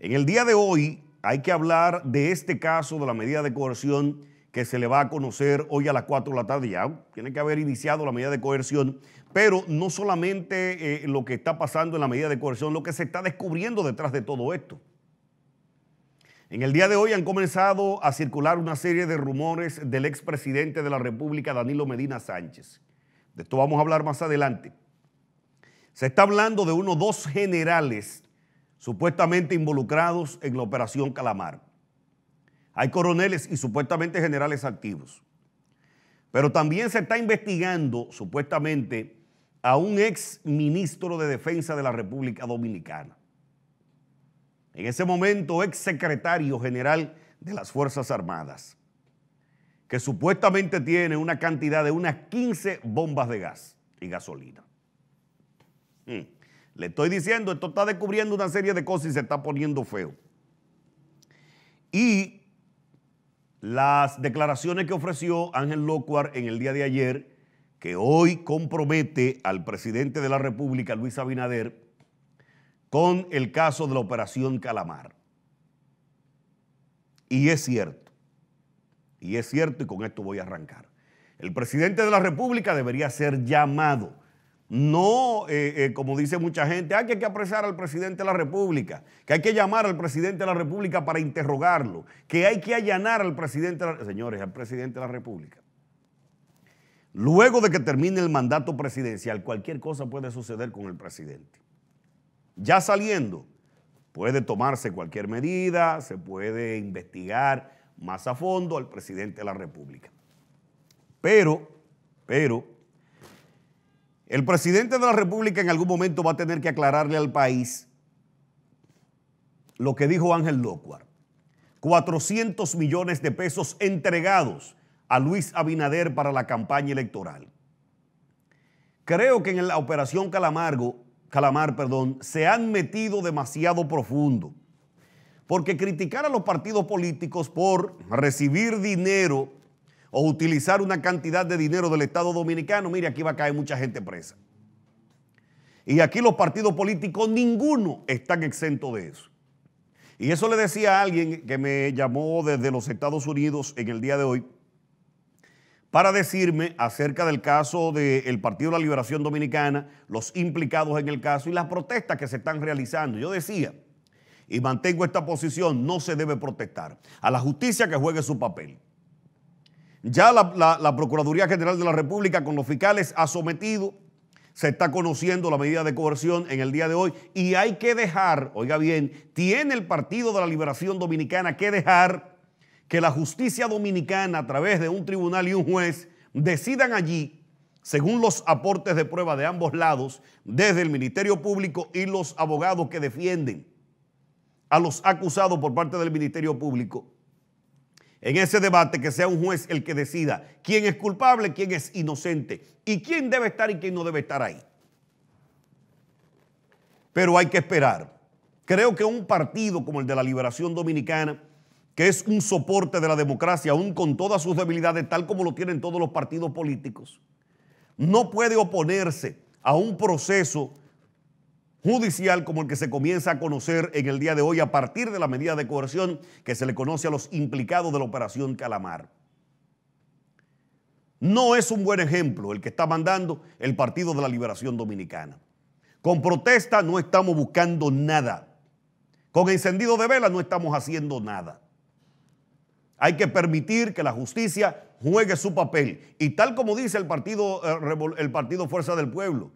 En el día de hoy hay que hablar de este caso de la medida de coerción que se le va a conocer hoy a las 4 de la tarde. Ya tiene que haber iniciado la medida de coerción, pero no solamente eh, lo que está pasando en la medida de coerción, lo que se está descubriendo detrás de todo esto. En el día de hoy han comenzado a circular una serie de rumores del expresidente de la República, Danilo Medina Sánchez. De esto vamos a hablar más adelante. Se está hablando de unos dos generales supuestamente involucrados en la operación Calamar. Hay coroneles y supuestamente generales activos. Pero también se está investigando supuestamente a un ex ministro de Defensa de la República Dominicana. En ese momento, ex secretario general de las Fuerzas Armadas, que supuestamente tiene una cantidad de unas 15 bombas de gas y gasolina. Hmm. Le estoy diciendo, esto está descubriendo una serie de cosas y se está poniendo feo. Y las declaraciones que ofreció Ángel Locuar en el día de ayer, que hoy compromete al presidente de la República, Luis Abinader, con el caso de la operación Calamar. Y es cierto, y es cierto, y con esto voy a arrancar. El presidente de la República debería ser llamado no, eh, eh, como dice mucha gente, hay que, apresar al presidente de la República, que hay que llamar al presidente de la República para interrogarlo, que hay que allanar al presidente de la Señores, al presidente de la República. Luego de que termine el mandato presidencial, cualquier cosa puede suceder con el presidente. Ya saliendo, puede tomarse cualquier medida, se puede investigar más a fondo al presidente de la República. Pero, pero, el presidente de la República en algún momento va a tener que aclararle al país lo que dijo Ángel Locuar. 400 millones de pesos entregados a Luis Abinader para la campaña electoral. Creo que en la operación Calamargo, Calamar perdón, se han metido demasiado profundo. Porque criticar a los partidos políticos por recibir dinero o utilizar una cantidad de dinero del Estado Dominicano, mire, aquí va a caer mucha gente presa. Y aquí los partidos políticos, ninguno están exento de eso. Y eso le decía a alguien que me llamó desde los Estados Unidos en el día de hoy para decirme acerca del caso del Partido de la Liberación Dominicana, los implicados en el caso y las protestas que se están realizando. Yo decía, y mantengo esta posición, no se debe protestar. A la justicia que juegue su papel. Ya la, Procuraduría General de la República con los fiscales ha sometido, se está conociendo la medida de coerción en el día de hoy y hay que dejar, oiga bien, tiene el Partido de la Liberación Dominicana que dejar que la justicia dominicana a través de un tribunal y un juez decidan allí, según los aportes de prueba de ambos lados, desde el Ministerio Público y los abogados que defienden a los acusados por parte del Ministerio Público en ese debate que sea un juez el que decida quién es culpable, quién es inocente y quién debe estar y quién no debe estar ahí. Pero hay que esperar. Creo que un partido como el de la Liberación Dominicana, que es un soporte de la democracia, aún con todas sus debilidades, tal como lo tienen todos los partidos políticos, no puede oponerse a un proceso judicial como el que se comienza a conocer en el día de hoy a partir de la medida de coerción que se le conoce a los implicados de la operación Calamar. No es un buen ejemplo el que está mandando el Partido de la Liberación Dominicana. Con protesta no estamos buscando nada. Con encendido de vela no estamos haciendo nada. Hay que permitir que la justicia juegue su papel. Y tal como dice el partido, eh, el partido Fuerza del Pueblo,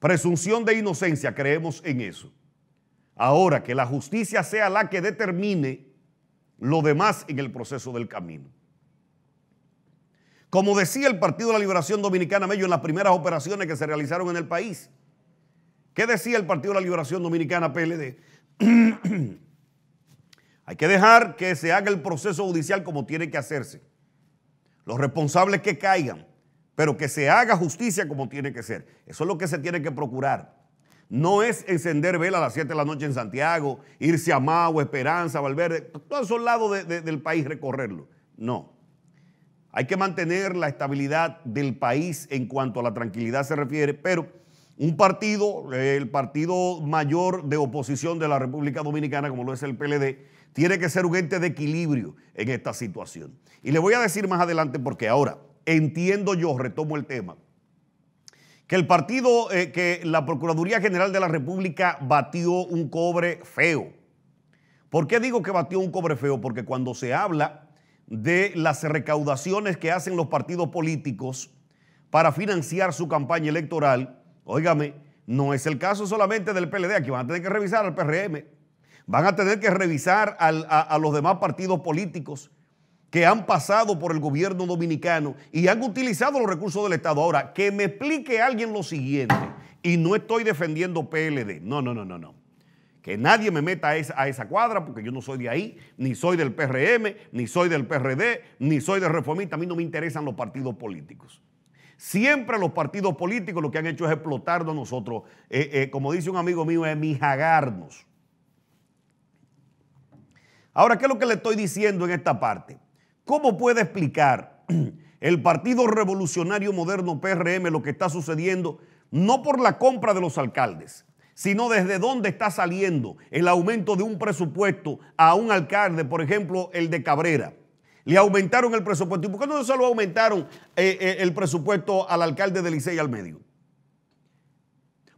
Presunción de inocencia, creemos en eso. Ahora, que la justicia sea la que determine lo demás en el proceso del camino. Como decía el Partido de la Liberación Dominicana Mello en las primeras operaciones que se realizaron en el país, ¿qué decía el Partido de la Liberación Dominicana PLD? Hay que dejar que se haga el proceso judicial como tiene que hacerse. Los responsables que caigan, pero que se haga justicia como tiene que ser. Eso es lo que se tiene que procurar. No es encender vela a las 7 de la noche en Santiago, irse a Mau, Esperanza, Valverde, todos esos lados del país recorrerlo. No. Hay que mantener la estabilidad del país en cuanto a la tranquilidad se refiere, pero un partido, el partido mayor de oposición de la República Dominicana, como lo es el PLD, tiene que ser un ente de equilibrio en esta situación. Y le voy a decir más adelante porque ahora entiendo yo, retomo el tema, que el partido, eh, que la Procuraduría General de la República batió un cobre feo. ¿Por qué digo que batió un cobre feo? Porque cuando se habla de las recaudaciones que hacen los partidos políticos para financiar su campaña electoral, oígame, no es el caso solamente del PLD, aquí van a tener que revisar al PRM, van a tener que revisar a los demás partidos políticos, que han pasado por el gobierno dominicano y han utilizado los recursos del Estado. Ahora, que me explique alguien lo siguiente, y no estoy defendiendo PLD, no, no, no, no, no. Que nadie me meta a esa, a esa cuadra porque yo no soy de ahí, ni soy del PRM, ni soy del PRD, ni soy de reformista. A mí no me interesan los partidos políticos. Siempre los partidos políticos lo que han hecho es explotarnos a nosotros. Eh, eh, como dice un amigo mío, es mijagarnos. Ahora, ¿qué es lo que le estoy diciendo en esta parte? ¿Cómo puede explicar el Partido Revolucionario Moderno PRM lo que está sucediendo? No por la compra de los alcaldes, sino desde dónde está saliendo el aumento de un presupuesto a un alcalde, por ejemplo, el de Cabrera. Le aumentaron el presupuesto. ¿Y por qué no solo aumentaron eh, eh, el presupuesto al alcalde de Licey al medio?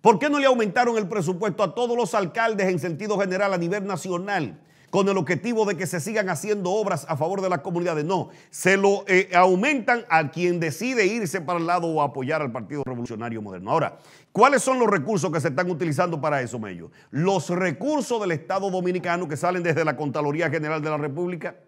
¿Por qué no le aumentaron el presupuesto a todos los alcaldes en sentido general a nivel nacional? con el objetivo de que se sigan haciendo obras a favor de las comunidades. No, se lo eh, aumentan a quien decide irse para el lado o apoyar al Partido Revolucionario Moderno. Ahora, ¿cuáles son los recursos que se están utilizando para eso, Mello? Los recursos del Estado Dominicano que salen desde la Contraloría General de la República